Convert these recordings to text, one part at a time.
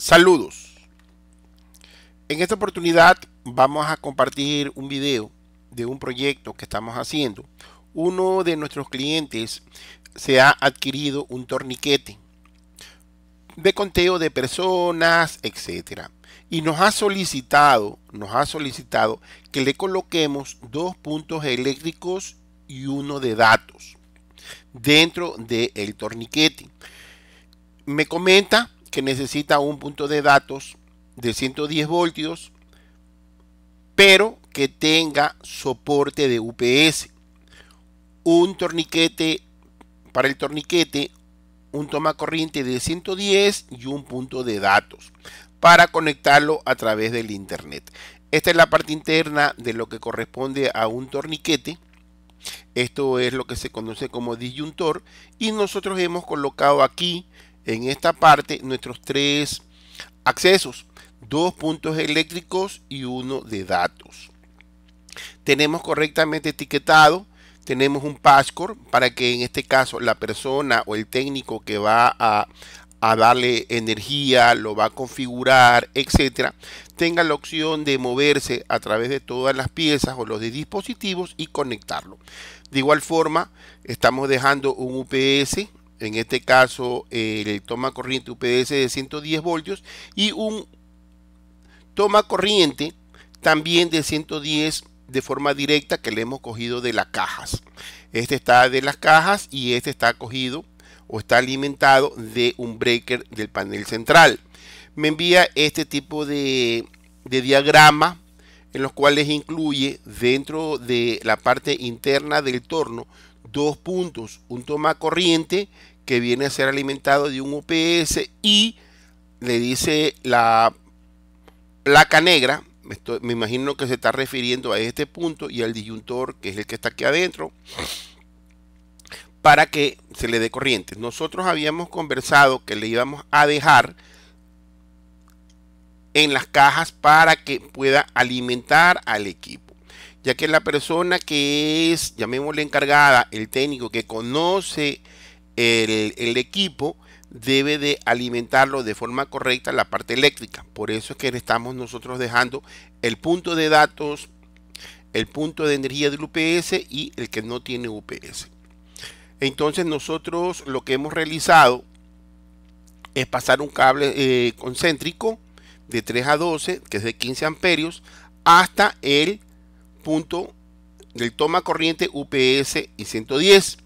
Saludos. En esta oportunidad vamos a compartir un video de un proyecto que estamos haciendo. Uno de nuestros clientes se ha adquirido un torniquete de conteo de personas, etcétera, y nos ha solicitado, nos ha solicitado que le coloquemos dos puntos eléctricos y uno de datos dentro del torniquete. Me comenta que necesita un punto de datos de 110 voltios, pero que tenga soporte de UPS. Un torniquete para el torniquete, un toma corriente de 110 y un punto de datos para conectarlo a través del internet. Esta es la parte interna de lo que corresponde a un torniquete. Esto es lo que se conoce como disyuntor y nosotros hemos colocado aquí en esta parte nuestros tres accesos, dos puntos eléctricos y uno de datos. Tenemos correctamente etiquetado, tenemos un password para que en este caso la persona o el técnico que va a, darle energía, lo va a configurar, etcétera, tenga la opción de moverse a través de todas las piezas o los dispositivos y conectarlo. De igual forma, estamos dejando un UPS en este caso el toma corriente UPS de 110 voltios y un toma corriente también de 110 de forma directa que le hemos cogido de las cajas. Este está de las cajas y este está cogido o está alimentado de un breaker del panel central. Me envía este tipo de, de diagrama en los cuales incluye dentro de la parte interna del torno dos puntos, un toma corriente que viene a ser alimentado de un UPS y le dice la placa negra, me imagino que se está refiriendo a este punto y al disyuntor que es el que está aquí adentro, para que se le dé corriente. Nosotros habíamos conversado que le íbamos a dejar en las cajas para que pueda alimentar al equipo. Ya que la persona que es, llamémosle encargada, el técnico que conoce el, equipo, debe de alimentarlo de forma correcta la parte eléctrica. Por eso es que estamos nosotros dejando el punto de datos, el punto de energía del UPS y el que no tiene UPS. Entonces nosotros lo que hemos realizado es pasar un cable eh, concéntrico de 3 a 12, que es de 15 amperios, hasta el punto del toma corriente UPS y 110.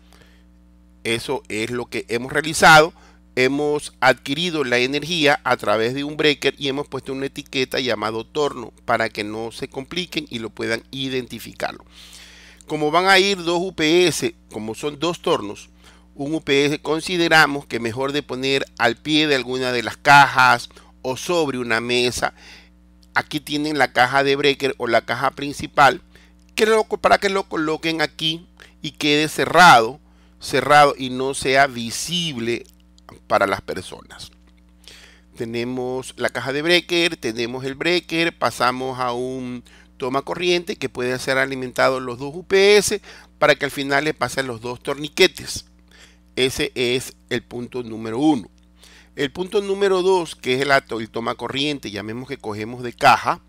Eso es lo que hemos realizado. Hemos adquirido la energía a través de un breaker y hemos puesto una etiqueta llamado torno para que no se compliquen y lo puedan identificarlo. Como van a ir dos UPS, como son dos tornos, un UPS consideramos que mejor de poner al pie de alguna de las cajas o sobre una mesa. Aquí tienen la caja de breaker o la caja principal que lo, para que lo coloquen aquí y quede cerrado, cerrado y no sea visible para las personas. Tenemos la caja de breaker, tenemos el breaker, pasamos a un toma corriente que puede ser alimentado los dos UPS para que al final le pasen los dos torniquetes. Ese es el punto número uno. El punto número dos, que es el, toma corriente, llamemos que cogemos de caja,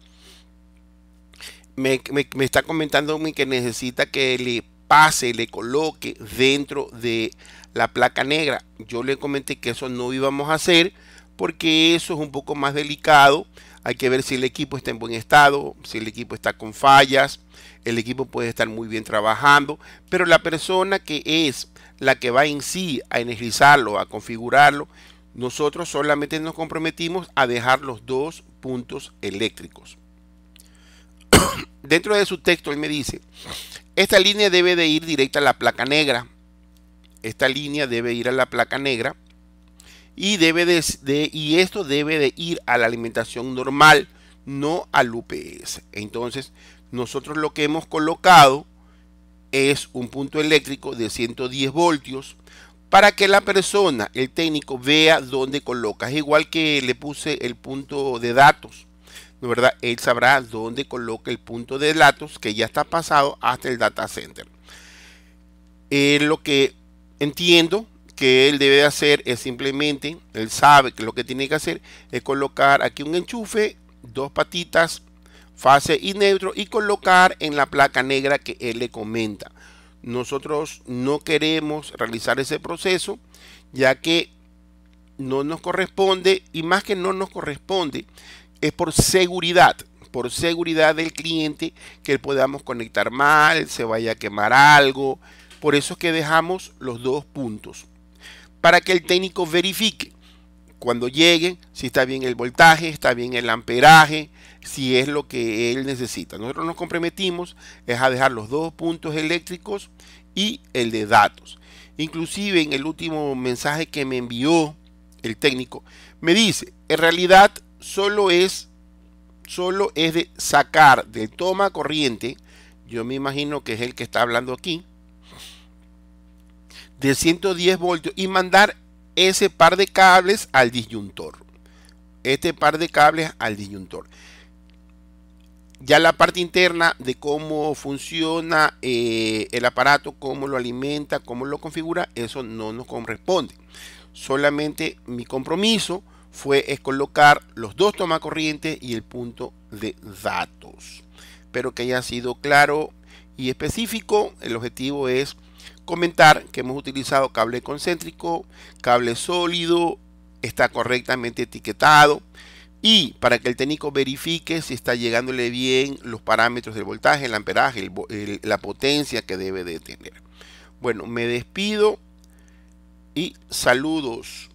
me, me está comentando que necesita que le pase, le coloque dentro de la placa negra. Yo le comenté que eso no íbamos a hacer porque eso es un poco más delicado. Hay que ver si el equipo está en buen estado, si el equipo está con fallas, el equipo puede estar muy bien trabajando, pero la persona que es la que va en sí a energizarlo, a configurarlo, nosotros solamente nos comprometimos a dejar los dos puntos eléctricos. Dentro de su texto él me dice, esta línea debe de ir directa a la placa negra. Esta línea debe ir a la placa negra. Y, debe y esto debe de ir a la alimentación normal, no al UPS. Entonces, nosotros lo que hemos colocado es un punto eléctrico de 110 voltios para que la persona, el técnico, vea dónde coloca. Es igual que le puse el punto de datos, ¿no verdad? Él sabrá dónde coloca el punto de datos que ya está pasado hasta el data center. Eh, lo que entiendo que él debe hacer es simplemente, él sabe que lo que tiene que hacer es colocar aquí un enchufe, dos patitas, fase y neutro y colocar en la placa negra que él le comenta nosotros no queremos realizar ese proceso, ya que no nos corresponde y más que no nos corresponde es por seguridad, por seguridad del cliente que podamos conectar mal, se vaya a quemar algo. Por eso es que dejamos los dos puntos. Para que el técnico verifique cuando lleguen, si está bien el voltaje, está bien el amperaje, si es lo que él necesita. Nosotros nos comprometimos es a dejar los dos puntos eléctricos y el de datos. Inclusive en el último mensaje que me envió el técnico, me dice, en realidad solo es, solo es de sacar de toma corriente, yo me imagino que es el que está hablando aquí, de 110 voltios y mandar ese par de cables al disyuntor. Este par de cables al disyuntor. Ya la parte interna de cómo funciona eh, el aparato, cómo lo alimenta, cómo lo configura, eso no nos corresponde. Solamente mi compromiso fue es colocar los dos corrientes. y el punto de datos. Espero que haya sido claro y específico. El objetivo es comentar que hemos utilizado cable concéntrico, cable sólido, está correctamente etiquetado y para que el técnico verifique si está llegándole bien los parámetros del voltaje, el amperaje, la potencia que debe de tener. Bueno, me despido y saludos.